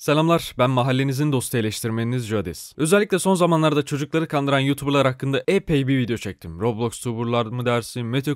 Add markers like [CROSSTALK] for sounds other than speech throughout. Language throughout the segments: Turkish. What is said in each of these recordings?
Selamlar, ben mahallenizin dostu eleştirmeniniz Jodis. Özellikle son zamanlarda çocukları kandıran YouTuber'lar hakkında epey bir video çektim. Roblox tuber'lar mı dersin, Mete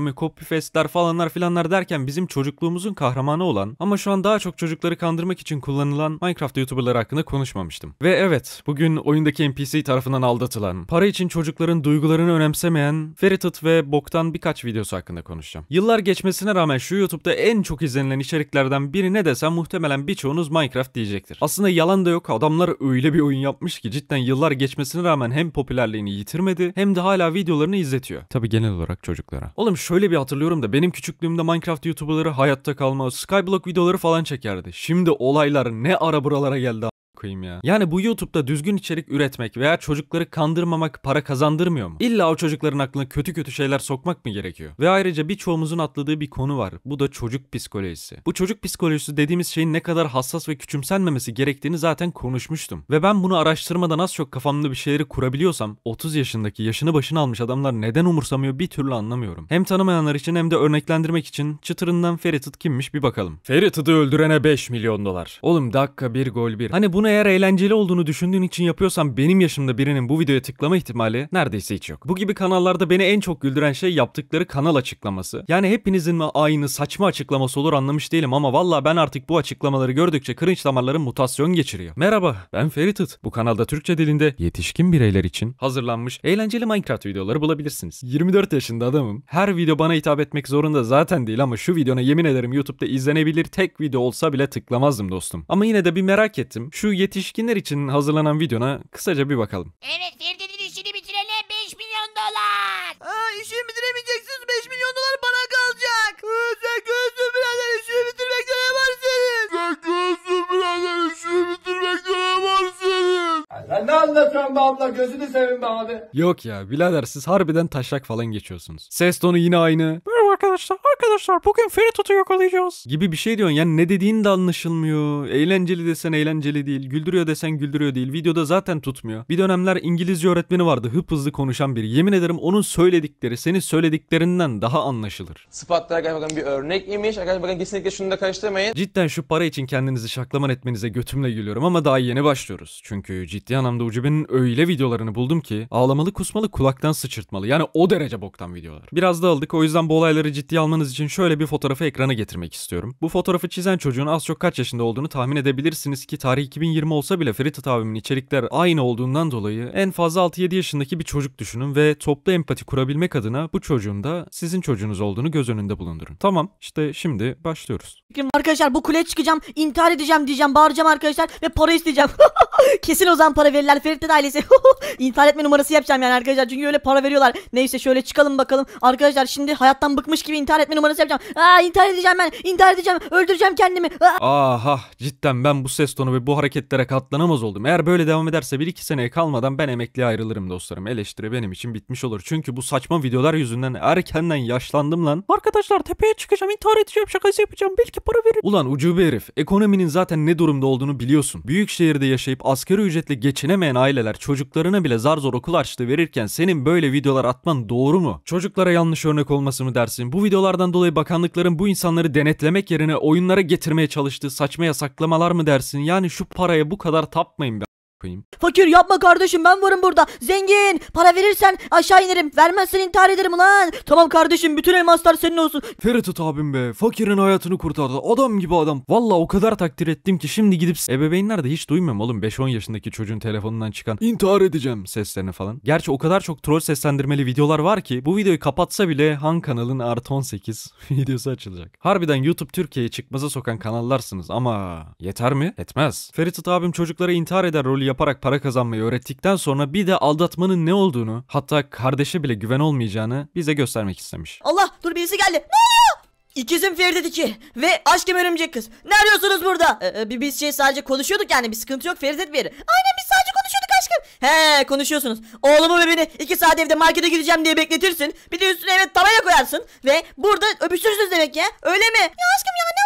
mi, Copyfest'ler falanlar filanlar derken bizim çocukluğumuzun kahramanı olan ama şu an daha çok çocukları kandırmak için kullanılan Minecraft YouTuber'lar hakkında konuşmamıştım. Ve evet, bugün oyundaki NPC tarafından aldatılan, para için çocukların duygularını önemsemeyen, Ferited ve Boktan birkaç videosu hakkında konuşacağım. Yıllar geçmesine rağmen şu YouTube'da en çok izlenilen içeriklerden biri ne desem muhtemelen birçoğunuz Minecraft diyecektir. Aslında yalan da yok. Adamlar öyle bir oyun yapmış ki cidden yıllar geçmesine rağmen hem popülerliğini yitirmedi hem de hala videolarını izletiyor. Tabi genel olarak çocuklara. Oğlum şöyle bir hatırlıyorum da benim küçüklüğümde Minecraft YouTuber'ları hayatta kalma, Skyblock videoları falan çekerdi. Şimdi olaylar ne ara buralara geldi koyayım ya. Yani bu YouTube'da düzgün içerik üretmek veya çocukları kandırmamak para kazandırmıyor mu? İlla o çocukların aklına kötü kötü şeyler sokmak mı gerekiyor? Ve ayrıca birçoğumuzun atladığı bir konu var. Bu da çocuk psikolojisi. Bu çocuk psikolojisi dediğimiz şeyin ne kadar hassas ve küçümsenmemesi gerektiğini zaten konuşmuştum. Ve ben bunu araştırmadan az çok kafamda bir şeyleri kurabiliyorsam 30 yaşındaki yaşını başına almış adamlar neden umursamıyor bir türlü anlamıyorum. Hem tanımayanlar için hem de örneklendirmek için çıtırından Feritid kimmiş bir bakalım. Feritid'i öldürene 5 milyon dolar. Oğlum dakika bir gol bir. Hani bunu eğer eğlenceli olduğunu düşündüğün için yapıyorsan benim yaşımda birinin bu videoya tıklama ihtimali neredeyse hiç yok. Bu gibi kanallarda beni en çok güldüren şey yaptıkları kanal açıklaması. Yani hepinizin mi aynı saçma açıklaması olur anlamış değilim ama valla ben artık bu açıklamaları gördükçe cringe damarlarım mutasyon geçiriyor. Merhaba ben Feritat. Bu kanalda Türkçe dilinde yetişkin bireyler için hazırlanmış eğlenceli Minecraft videoları bulabilirsiniz. 24 yaşında adamım. Her video bana hitap etmek zorunda zaten değil ama şu videona yemin ederim YouTube'da izlenebilir tek video olsa bile tıklamazdım dostum. Ama yine de bir merak ettim. Şu yetişkinler için hazırlanan videona kısaca bir bakalım. Evet Ferdi'nin işini bitirene 5 milyon dolar. Aa, işimi bitiremeyeceksiniz 5 milyon dolar bana kalacak. Aa, sen gözün birader işini bitirmekte ne var senin? Sen gözün birader işini bitirmekte ne var senin? Lan ne anlatıyorsun be abla gözünü seveyim be abi. Yok ya birader siz harbiden taşak falan geçiyorsunuz. Ses tonu yine aynı arkadaşlar arkadaşlar bugün Feritot'u yakalayacağız. Gibi bir şey diyorsun yani ne dediğin de anlaşılmıyor. Eğlenceli desen eğlenceli değil. Güldürüyor desen güldürüyor değil. Videoda zaten tutmuyor. Bir dönemler İngilizce öğretmeni vardı hıp hızlı konuşan biri. Yemin ederim onun söyledikleri senin söylediklerinden daha anlaşılır. Spotlar arkadaşlar bakın bir örnek imiş. Arkadaşlar bakın kesinlikle şunu da karıştırmayın. Cidden şu para için kendinizi şaklaman etmenize götümle gülüyorum ama daha yeni başlıyoruz. Çünkü ciddi anlamda Ucube'nin öyle videolarını buldum ki ağlamalı kusmalı kulaktan sıçırtmalı. Yani o derece boktan videolar. Biraz da aldık o yüzden bu olayları soruları ciddiye almanız için şöyle bir fotoğrafı ekrana getirmek istiyorum. Bu fotoğrafı çizen çocuğun az çok kaç yaşında olduğunu tahmin edebilirsiniz ki tarih 2020 olsa bile Ferit Atavi'nin içerikler aynı olduğundan dolayı en fazla 6-7 yaşındaki bir çocuk düşünün ve toplu empati kurabilmek adına bu çocuğun da sizin çocuğunuz olduğunu göz önünde bulundurun. Tamam işte şimdi başlıyoruz. Arkadaşlar bu kule çıkacağım, intihar edeceğim diyeceğim, bağıracağım arkadaşlar ve para isteyeceğim. [LAUGHS] Kesin o zaman para verirler Ferit de ailesi. [LAUGHS] intihar etme numarası yapacağım yani arkadaşlar çünkü öyle para veriyorlar. Neyse şöyle çıkalım bakalım. Arkadaşlar şimdi hayattan bıkmış Baykuş gibi intihar etme numarası yapacağım. Aa intihar edeceğim ben. İntihar edeceğim. Öldüreceğim kendimi. Aa. Aha ah, cidden ben bu ses tonu ve bu hareketlere katlanamaz oldum. Eğer böyle devam ederse 1-2 seneye kalmadan ben emekliye ayrılırım dostlarım. Eleştiri benim için bitmiş olur. Çünkü bu saçma videolar yüzünden erkenden yaşlandım lan. Arkadaşlar tepeye çıkacağım intihar edeceğim şakası yapacağım belki para verir. Ulan ucube herif ekonominin zaten ne durumda olduğunu biliyorsun. Büyük şehirde yaşayıp askeri ücretle geçinemeyen aileler çocuklarına bile zar zor okul açtı verirken senin böyle videolar atman doğru mu? Çocuklara yanlış örnek olması mı dersin? bu videolardan dolayı bakanlıkların bu insanları denetlemek yerine oyunlara getirmeye çalıştığı saçma yasaklamalar mı dersin? Yani şu paraya bu kadar tapmayın be koyayım. Fakir yapma kardeşim ben varım burada. Zengin para verirsen aşağı inerim. Vermezsen intihar ederim ulan. Tamam kardeşim bütün elmaslar senin olsun. Feritut abim be fakirin hayatını kurtardı. Adam gibi adam. Valla o kadar takdir ettim ki şimdi gidip ebeveynler de hiç duymam oğlum. 5-10 yaşındaki çocuğun telefonundan çıkan intihar edeceğim seslerini falan. Gerçi o kadar çok troll seslendirmeli videolar var ki bu videoyu kapatsa bile Han kanalın artı 18 [LAUGHS] videosu açılacak. Harbiden YouTube Türkiye'ye çıkmaza sokan kanallarsınız ama yeter mi? Etmez. Feritut abim çocuklara intihar eder rolü yaparak para kazanmayı öğrettikten sonra bir de aldatmanın ne olduğunu hatta kardeşe bile güven olmayacağını bize göstermek istemiş. Allah dur birisi geldi. Ne oluyor? İkizim Feride Diki ve aşkım örümcek kız. Ne arıyorsunuz burada? Ee, e, biz şey sadece konuşuyorduk yani bir sıkıntı yok Feride bir. Aynen biz sadece konuşuyorduk aşkım. He konuşuyorsunuz. Oğlumu ve beni iki saat evde markete gideceğim diye bekletirsin. Bir de üstüne evet tavaya koyarsın. Ve burada öpüşürsünüz demek ya öyle mi? Ya aşkım ya ne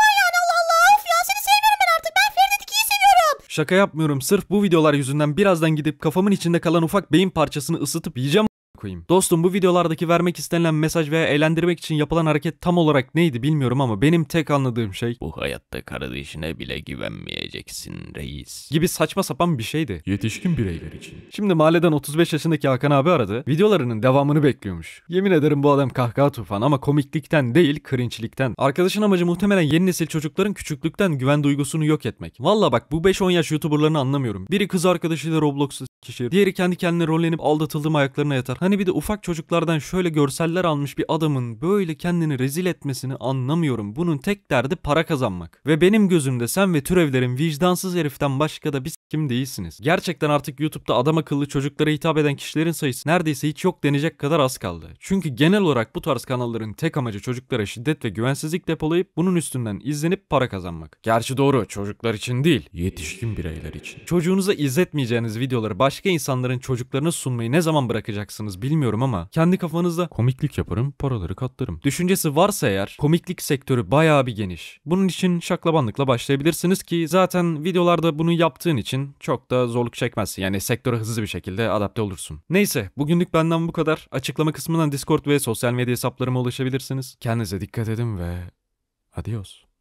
Şaka yapmıyorum sırf bu videolar yüzünden birazdan gidip kafamın içinde kalan ufak beyin parçasını ısıtıp yiyeceğim koyayım. Dostum bu videolardaki vermek istenilen mesaj veya eğlendirmek için yapılan hareket tam olarak neydi bilmiyorum ama benim tek anladığım şey bu hayatta kardeşine bile güvenmeyeceksin reis gibi saçma sapan bir şeydi. Yetişkin bireyler için. Şimdi mahalleden 35 yaşındaki Hakan abi aradı. Videolarının devamını bekliyormuş. Yemin ederim bu adam kahkaha tufan ama komiklikten değil cringe'likten. Arkadaşın amacı muhtemelen yeni nesil çocukların küçüklükten güven duygusunu yok etmek. Valla bak bu 5-10 yaş youtuberlarını anlamıyorum. Biri kız arkadaşıyla Roblox'u kişi, diğeri kendi kendine rollenip aldatıldığım ayaklarına yatar. Hani yani bir de ufak çocuklardan şöyle görseller almış bir adamın böyle kendini rezil etmesini anlamıyorum. Bunun tek derdi para kazanmak. Ve benim gözümde sen ve türevlerin vicdansız heriften başka da bir kim değilsiniz. Gerçekten artık YouTube'da adam akıllı çocuklara hitap eden kişilerin sayısı neredeyse hiç yok denecek kadar az kaldı. Çünkü genel olarak bu tarz kanalların tek amacı çocuklara şiddet ve güvensizlik depolayıp bunun üstünden izlenip para kazanmak. Gerçi doğru çocuklar için değil, yetişkin bireyler için. Çocuğunuza izletmeyeceğiniz videoları başka insanların çocuklarına sunmayı ne zaman bırakacaksınız? mısınız bilmiyorum ama kendi kafanızda komiklik yaparım paraları katlarım. Düşüncesi varsa eğer komiklik sektörü bayağı bir geniş. Bunun için şaklabanlıkla başlayabilirsiniz ki zaten videolarda bunu yaptığın için çok da zorluk çekmezsin. Yani sektöre hızlı bir şekilde adapte olursun. Neyse bugünlük benden bu kadar. Açıklama kısmından Discord ve sosyal medya hesaplarıma ulaşabilirsiniz. Kendinize dikkat edin ve adios.